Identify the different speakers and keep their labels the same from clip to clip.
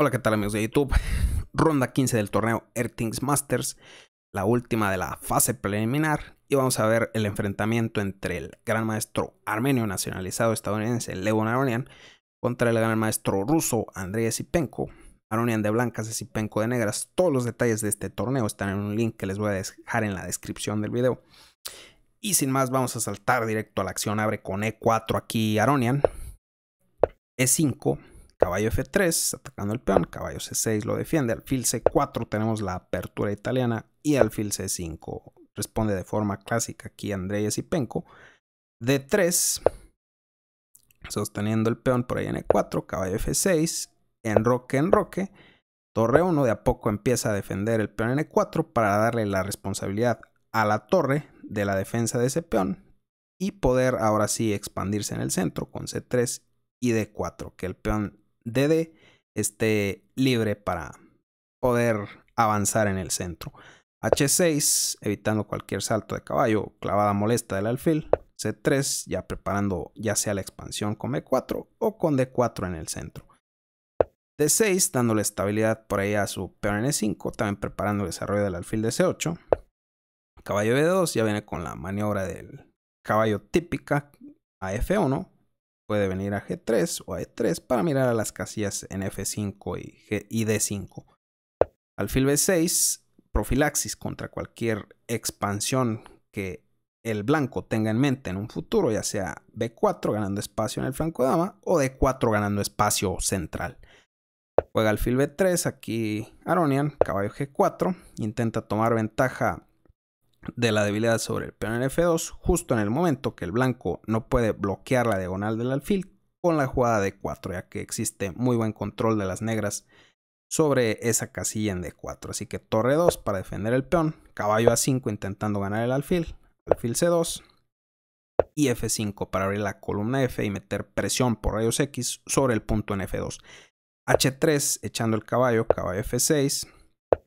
Speaker 1: Hola, ¿qué tal amigos de YouTube? Ronda 15 del torneo Ertings Masters, la última de la fase preliminar. Y vamos a ver el enfrentamiento entre el gran maestro armenio nacionalizado estadounidense Levon Aronian contra el gran maestro ruso Andrei Sipenko. Aronian de blancas y Sipenko de negras. Todos los detalles de este torneo están en un link que les voy a dejar en la descripción del video. Y sin más, vamos a saltar directo a la acción. Abre con E4 aquí Aronian. E5 Caballo F3, atacando el peón. Caballo C6 lo defiende. Alfil C4 tenemos la apertura italiana. Y alfil C5 responde de forma clásica aquí Andrés y Penco. D3, sosteniendo el peón por ahí en E4. Caballo F6, enroque, enroque. Torre 1 de a poco empieza a defender el peón en E4 para darle la responsabilidad a la torre de la defensa de ese peón y poder ahora sí expandirse en el centro con C3 y D4, que el peón DD esté libre para poder avanzar en el centro. H6, evitando cualquier salto de caballo, clavada molesta del alfil. C3, ya preparando ya sea la expansión con B4 o con D4 en el centro. D6, dándole estabilidad por ahí a su peón N5, e también preparando el desarrollo del alfil de C8. Caballo B2 ya viene con la maniobra del caballo típica a F1, puede venir a G3 o a E3 para mirar a las casillas en F5 y, D5. Alfil B6, profilaxis contra cualquier expansión que el blanco tenga en mente en un futuro, ya sea B4 ganando espacio en el flanco dama o D4 ganando espacio central. Juega alfil B3, aquí Aronian, caballo G4, intenta tomar ventaja de la debilidad sobre el peón en F2 justo en el momento que el blanco no puede bloquear la diagonal del alfil con la jugada de 4 ya que existe muy buen control de las negras sobre esa casilla en D4. Así que torre 2 para defender el peón, caballo A5 intentando ganar el alfil, alfil C2 y F5 para abrir la columna F y meter presión por rayos X sobre el punto en F2. H3 echando el caballo, caballo F6,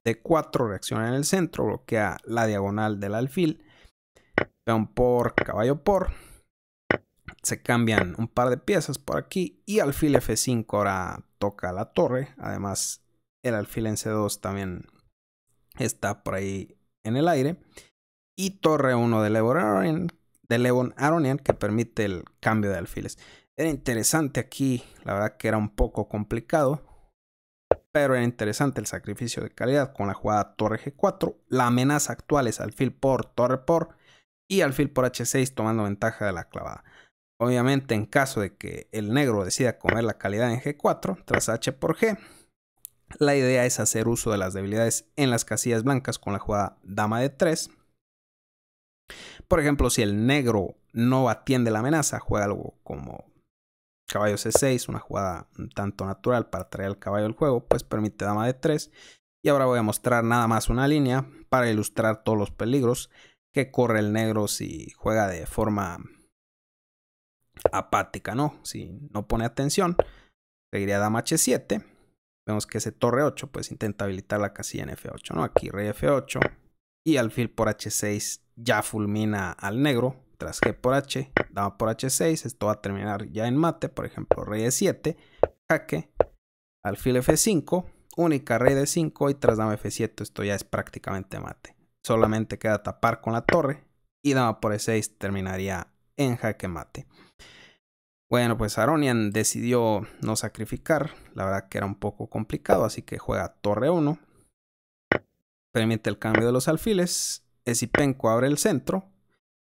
Speaker 1: D4 reacciona en el centro, bloquea la diagonal del alfil. Peón por, caballo por. Se cambian un par de piezas por aquí y alfil F5 ahora toca la torre. Además, el alfil en C2 también está por ahí en el aire. Y torre 1 de Levon de Levon Aronian que permite el cambio de alfiles. Era interesante aquí, la verdad que era un poco complicado pero era interesante el sacrificio de calidad con la jugada torre g4, la amenaza actual es alfil por torre por y alfil por h6 tomando ventaja de la clavada. Obviamente en caso de que el negro decida comer la calidad en g4 tras h por g, la idea es hacer uso de las debilidades en las casillas blancas con la jugada dama de 3. Por ejemplo, si el negro no atiende la amenaza, juega algo como caballo C6, una jugada tanto natural para traer al caballo al juego, pues permite dama D3. Y ahora voy a mostrar nada más una línea para ilustrar todos los peligros que corre el negro si juega de forma apática, ¿no? Si no pone atención, seguiría dama H7. Vemos que ese torre 8 pues intenta habilitar la casilla en F8, ¿no? Aquí rey F8 y alfil por H6 ya fulmina al negro tras G por H dama por H6, esto va a terminar ya en mate, por ejemplo, rey E7, jaque, alfil F5, única rey de 5 y tras dama F7, esto ya es prácticamente mate. Solamente queda tapar con la torre y dama por E6 terminaría en jaque mate. Bueno, pues Aronian decidió no sacrificar, la verdad que era un poco complicado, así que juega torre 1, permite el cambio de los alfiles, Esipenco abre el centro,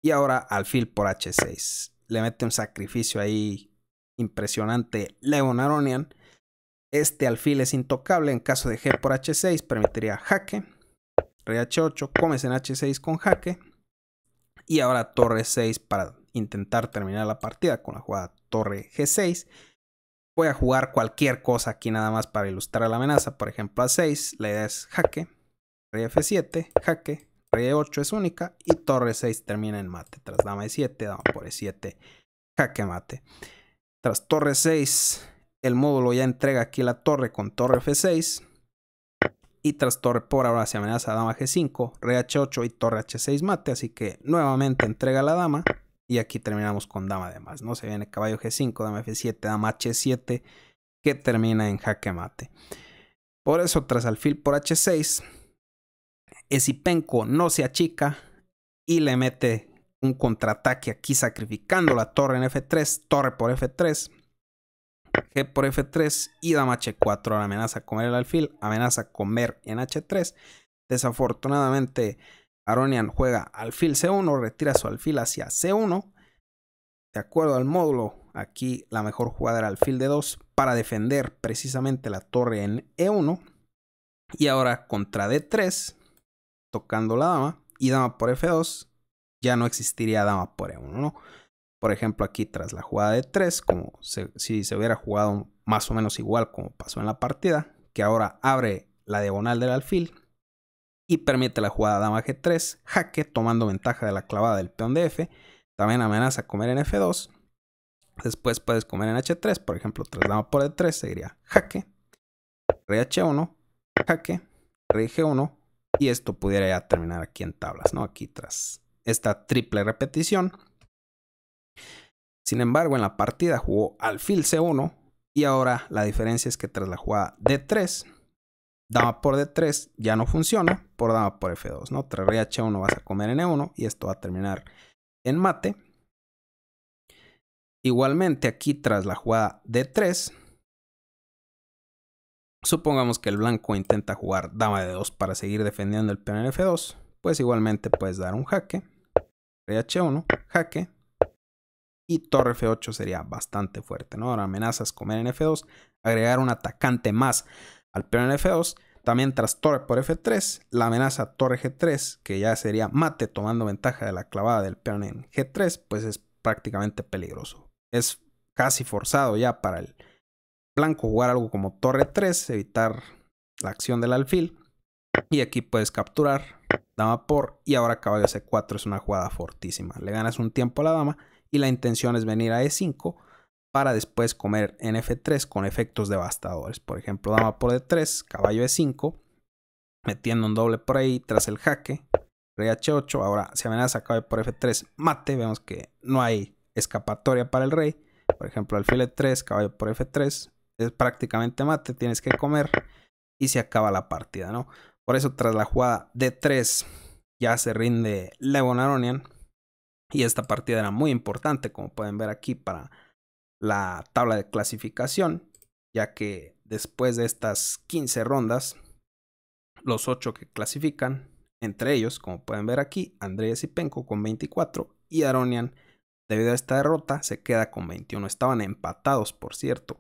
Speaker 1: y ahora alfil por H6. Le mete un sacrificio ahí impresionante Leon Aronian. Este alfil es intocable en caso de G por H6, permitiría jaque. Rey H8, comes en H6 con jaque. Y ahora torre 6 para intentar terminar la partida con la jugada torre G6. Voy a jugar cualquier cosa aquí nada más para ilustrar la amenaza. Por ejemplo, a 6, la idea es jaque. Rey F7, jaque re 8 es única y torre 6 termina en mate. Tras dama e7, dama por e7, jaque mate. Tras torre 6, el módulo ya entrega aquí la torre con torre f6. Y tras torre por ahora se amenaza dama g5, re h8 y torre h6 mate. Así que nuevamente entrega la dama. Y aquí terminamos con dama de más. No se viene caballo g5, dama f7, dama h7, que termina en jaque mate. Por eso, tras alfil por h6, Esipenko no se achica y le mete un contraataque aquí sacrificando la torre en F3, torre por F3, G por F3 y dama H4. Amenaza comer el alfil, amenaza comer en H3. Desafortunadamente, Aronian juega alfil C1, retira su alfil hacia C1. De acuerdo al módulo, aquí la mejor jugada era alfil D2 para defender precisamente la torre en E1. Y ahora contra D3, tocando la dama y dama por F2, ya no existiría dama por E1, ¿no? Por ejemplo, aquí tras la jugada de 3, como si se hubiera jugado más o menos igual como pasó en la partida, que ahora abre la diagonal del alfil y permite la jugada dama G3, jaque tomando ventaja de la clavada del peón de F, también amenaza comer en F2, después puedes comer en H3, por ejemplo, tras dama por E3 seguiría jaque, rey H1, jaque, rey G1, y esto pudiera ya terminar aquí en tablas, ¿no? Aquí tras esta triple repetición. Sin embargo, en la partida jugó alfil C1 y ahora la diferencia es que tras la jugada D3, dama por D3 ya no funciona por dama por F2, ¿no? Tras rh H1 vas a comer en 1 e y esto va a terminar en mate. Igualmente aquí tras la jugada D3, Supongamos que el blanco intenta jugar dama de 2 para seguir defendiendo el peón en F2, pues igualmente puedes dar un jaque, rey H1, jaque, y torre F8 sería bastante fuerte, ¿no? Ahora amenazas comer en F2, agregar un atacante más al peón en F2, también tras torre por F3, la amenaza torre G3, que ya sería mate tomando ventaja de la clavada del peón en G3, pues es prácticamente peligroso. Es casi forzado ya para el blanco jugar algo como torre 3, evitar la acción del alfil. Y aquí puedes capturar dama por y ahora caballo c4 es una jugada fortísima. Le ganas un tiempo a la dama y la intención es venir a e5 para después comer en f3 con efectos devastadores. Por ejemplo, dama por d3, caballo e5, metiendo un doble por ahí tras el jaque, rey h8, ahora si amenaza caballo por f3, mate, vemos que no hay escapatoria para el rey. Por ejemplo, alfil e3, caballo por f3, es prácticamente mate, tienes que comer y se acaba la partida, ¿no? Por eso tras la jugada de 3 ya se rinde Levon Aronian y esta partida era muy importante, como pueden ver aquí para la tabla de clasificación, ya que después de estas 15 rondas, los 8 que clasifican, entre ellos, como pueden ver aquí, Andrés y Penko con 24 y Aronian, debido a esta derrota, se queda con 21. Estaban empatados, por cierto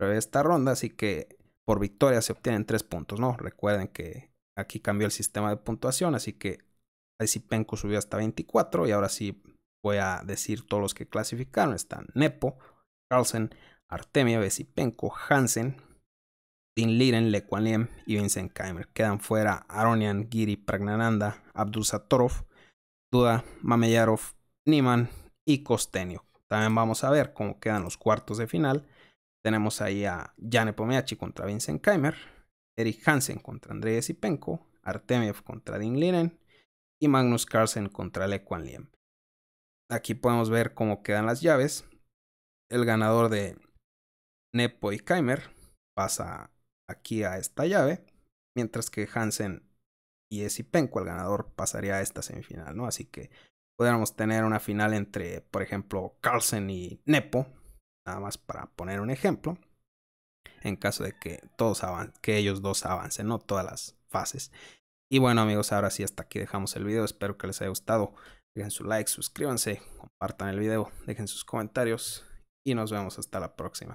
Speaker 1: esta ronda, así que por victoria se obtienen 3 puntos, ¿no? Recuerden que aquí cambió el sistema de puntuación, así que Vesipenko subió hasta 24 y ahora sí voy a decir todos los que clasificaron. Están Nepo, Carlsen, Artemio, Vesipenko Hansen, Dean Liren, Lequan y Vincent Kaimer. Quedan fuera Aronian, Giri, Pragnananda, Abdul Satorov, Duda, Mameyarov, Niman y Costenio. También vamos a ver cómo quedan los cuartos de final tenemos ahí a Jan Pomeachi contra Vincent Keimer, Eric Hansen contra Andrei Sipenko, Artemiev contra Ding Linen y Magnus Carlsen contra Lequan Liem. Aquí podemos ver cómo quedan las llaves. El ganador de Nepo y Keimer pasa aquí a esta llave, mientras que Hansen y Sipenko, el ganador, pasaría a esta semifinal, ¿no? Así que podríamos tener una final entre, por ejemplo, Carlsen y Nepo, nada más para poner un ejemplo, en caso de que, todos que ellos dos avancen, no todas las fases. Y bueno amigos, ahora sí hasta aquí dejamos el video, espero que les haya gustado. Dejen su like, suscríbanse, compartan el video, dejen sus comentarios y nos vemos hasta la próxima.